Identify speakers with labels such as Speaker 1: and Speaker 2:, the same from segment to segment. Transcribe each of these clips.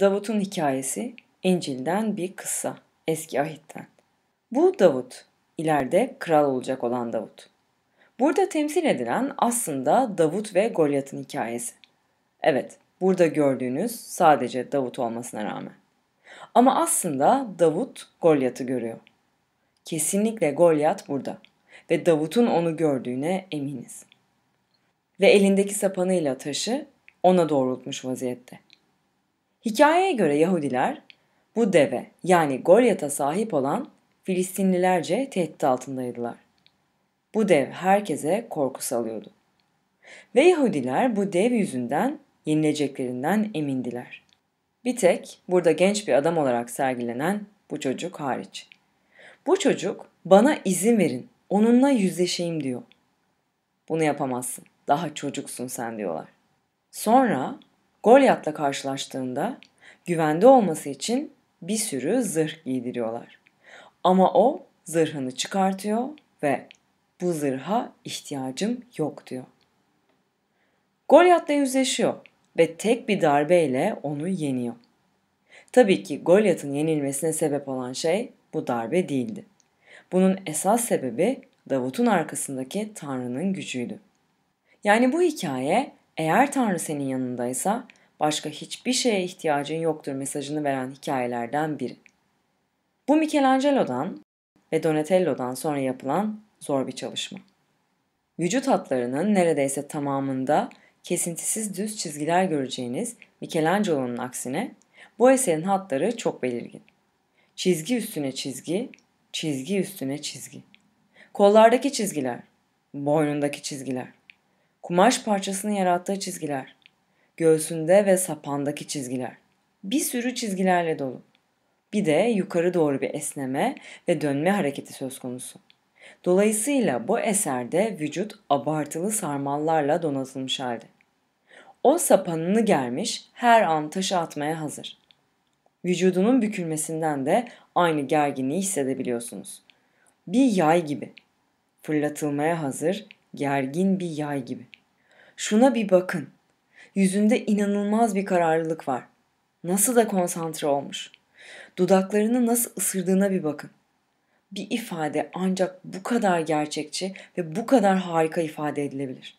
Speaker 1: Davut'un hikayesi İncil'den bir kıssa, eski ahitten. Bu Davut, ileride kral olacak olan Davut. Burada temsil edilen aslında Davut ve Goliat'ın hikayesi. Evet, burada gördüğünüz sadece Davut olmasına rağmen. Ama aslında Davut Goliatı görüyor. Kesinlikle Goliat burada ve Davut'un onu gördüğüne eminiz. Ve elindeki sapanıyla taşı ona doğrultmuş vaziyette. Hikayeye göre Yahudiler bu deve yani Golyat'a sahip olan Filistinlilerce tehdit altındaydılar. Bu dev herkese korku salıyordu. Ve Yahudiler bu dev yüzünden yenileceklerinden emindiler. Bir tek burada genç bir adam olarak sergilenen bu çocuk hariç. Bu çocuk bana izin verin, onunla yüzleşeyim diyor. Bunu yapamazsın, daha çocuksun sen diyorlar. Sonra Golyat'la karşılaştığında güvende olması için bir sürü zırh giydiriyorlar. Ama o zırhını çıkartıyor ve bu zırha ihtiyacım yok diyor. Golyat'la yüzleşiyor ve tek bir darbeyle onu yeniyor. Tabii ki Golyat'ın yenilmesine sebep olan şey bu darbe değildi. Bunun esas sebebi Davut'un arkasındaki Tanrı'nın gücüydü. Yani bu hikaye eğer Tanrı senin yanındaysa başka hiçbir şeye ihtiyacın yoktur mesajını veren hikayelerden biri. Bu Michelangelo'dan ve Donatello'dan sonra yapılan zor bir çalışma. Vücut hatlarının neredeyse tamamında kesintisiz düz çizgiler göreceğiniz Michelangelo'nun aksine bu eserin hatları çok belirgin. Çizgi üstüne çizgi, çizgi üstüne çizgi. Kollardaki çizgiler, boynundaki çizgiler, kumaş parçasını yarattığı çizgiler, göğsünde ve sapandaki çizgiler. Bir sürü çizgilerle dolu. Bir de yukarı doğru bir esneme ve dönme hareketi söz konusu. Dolayısıyla bu eserde vücut abartılı sarmallarla donatılmış halde. O sapanını germiş, her an taşı atmaya hazır. Vücudunun bükülmesinden de aynı gerginliği hissedebiliyorsunuz. Bir yay gibi. Fırlatılmaya hazır, gergin bir yay gibi.'' Şuna bir bakın. Yüzünde inanılmaz bir kararlılık var. Nasıl da konsantre olmuş. Dudaklarını nasıl ısırdığına bir bakın. Bir ifade ancak bu kadar gerçekçi ve bu kadar harika ifade edilebilir.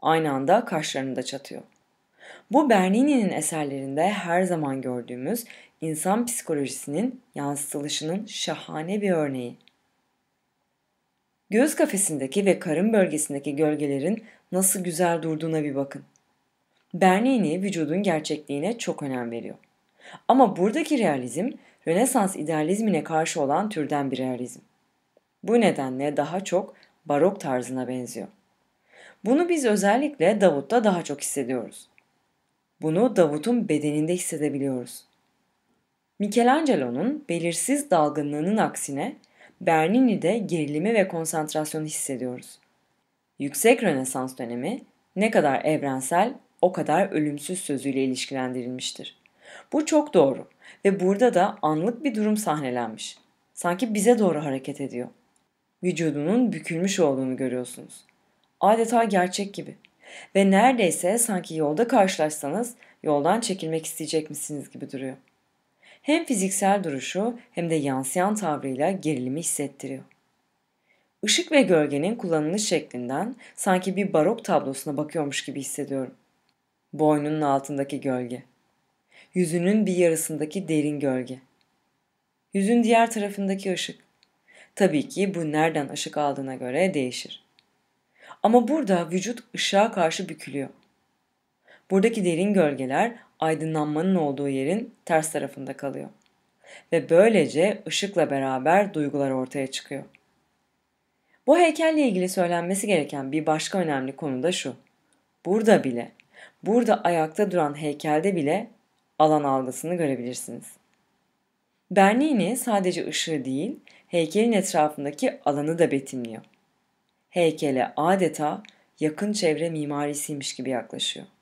Speaker 1: Aynı anda kaşlarını da çatıyor. Bu Bernini'nin eserlerinde her zaman gördüğümüz insan psikolojisinin yansıtılışının şahane bir örneği. Göz kafesindeki ve karın bölgesindeki gölgelerin nasıl güzel durduğuna bir bakın. Bernini vücudun gerçekliğine çok önem veriyor. Ama buradaki realizm Rönesans idealizmine karşı olan türden bir realizm. Bu nedenle daha çok barok tarzına benziyor. Bunu biz özellikle Davut'ta daha çok hissediyoruz. Bunu Davut'un bedeninde hissedebiliyoruz. Michelangelo'nun belirsiz dalgınlığının aksine Bernini'de gerilimi ve konsantrasyonu hissediyoruz. Yüksek Rönesans dönemi ne kadar evrensel o kadar ölümsüz sözüyle ilişkilendirilmiştir. Bu çok doğru ve burada da anlık bir durum sahnelenmiş. Sanki bize doğru hareket ediyor. Vücudunun bükülmüş olduğunu görüyorsunuz. Adeta gerçek gibi. Ve neredeyse sanki yolda karşılaşsanız yoldan çekilmek isteyecek misiniz gibi duruyor. Hem fiziksel duruşu hem de yansıyan tavrıyla gerilimi hissettiriyor. Işık ve gölgenin kullanılış şeklinden sanki bir barok tablosuna bakıyormuş gibi hissediyorum. Boynunun altındaki gölge. Yüzünün bir yarısındaki derin gölge. Yüzün diğer tarafındaki ışık. Tabii ki bu nereden ışık aldığına göre değişir. Ama burada vücut ışığa karşı bükülüyor. Buradaki derin gölgeler aydınlanmanın olduğu yerin ters tarafında kalıyor. Ve böylece ışıkla beraber duygular ortaya çıkıyor.'' Bu heykelle ilgili söylenmesi gereken bir başka önemli konu da şu. Burada bile, burada ayakta duran heykelde bile alan algısını görebilirsiniz. Bernini sadece ışığı değil, heykelin etrafındaki alanı da betimliyor. Heykele adeta yakın çevre mimarisiymiş gibi yaklaşıyor.